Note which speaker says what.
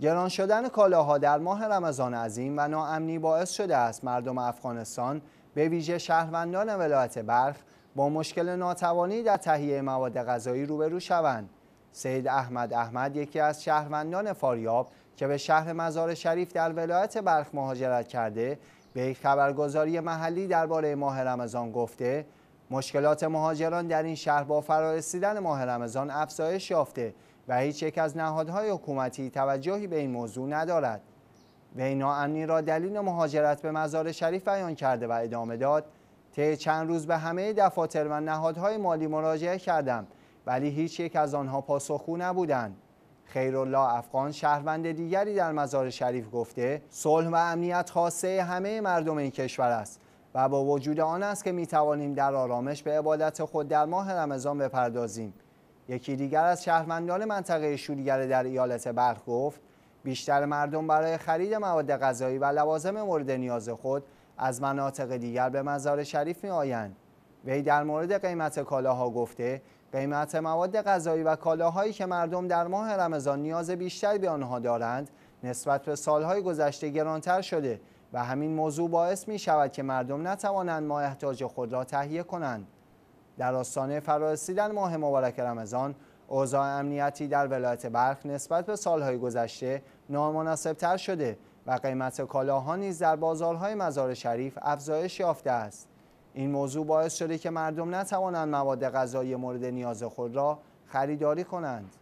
Speaker 1: گران شدن کالاها در ماه رمضان عظیم و ناامنی باعث شده است مردم افغانستان به ویژه شهروندان ولایت برخ با مشکل ناتوانی در تهیه مواد غذایی روبرو شوند. سید احمد احمد یکی از شهروندان فاریاب که به شهر مزار شریف در ولایت برخ مهاجرت کرده به خبرگزاری محلی درباره ماه رمضان گفته مشکلات مهاجران در این شهر با فرارسیدن ماه رمضان افزایش یافته و هیچ یک از نهادهای حکومتی توجهی به این موضوع ندارد. این ناامنی را دلیل مهاجرت به مزار شریف بیان کرده و ادامه داد طی چند روز به همه دفاتر و نهادهای مالی مراجعه کردم ولی هیچ یک از آنها پاسخگو نبودند. خیرالله افغان شهروند دیگری در مزار شریف گفته صلح و امنیت خاصه همه مردم این کشور است و با وجود آن است که می توانیم در آرامش به عبادت خود در ماه رمضان بپردازیم یکی دیگر از شهروندان منطقه شوریگر در ایالت بلخ گفت بیشتر مردم برای خرید مواد غذایی و لوازم مورد نیاز خود از مناطق دیگر به مزار شریف می آیند وی در مورد قیمت کالاها گفته قیمت مواد غذایی و کالاهایی که مردم در ماه رمضان نیاز بیشتری به آنها دارند نسبت به سالهای گذشته گرانتر شده و همین موضوع باعث می شود که مردم نتوانند ما خود را تهیه کنند در آستانه فرارسیدن ماه مبارک رمضان اوضاع امنیتی در ولایت برخ نسبت به سالهای گذشته نامناسبتر شده و قیمت کالاها نیز در بازارهای مزار شریف افزایش یافته است این موضوع باعث شده که مردم نتوانند مواد غذایی مورد نیاز خود را خریداری کنند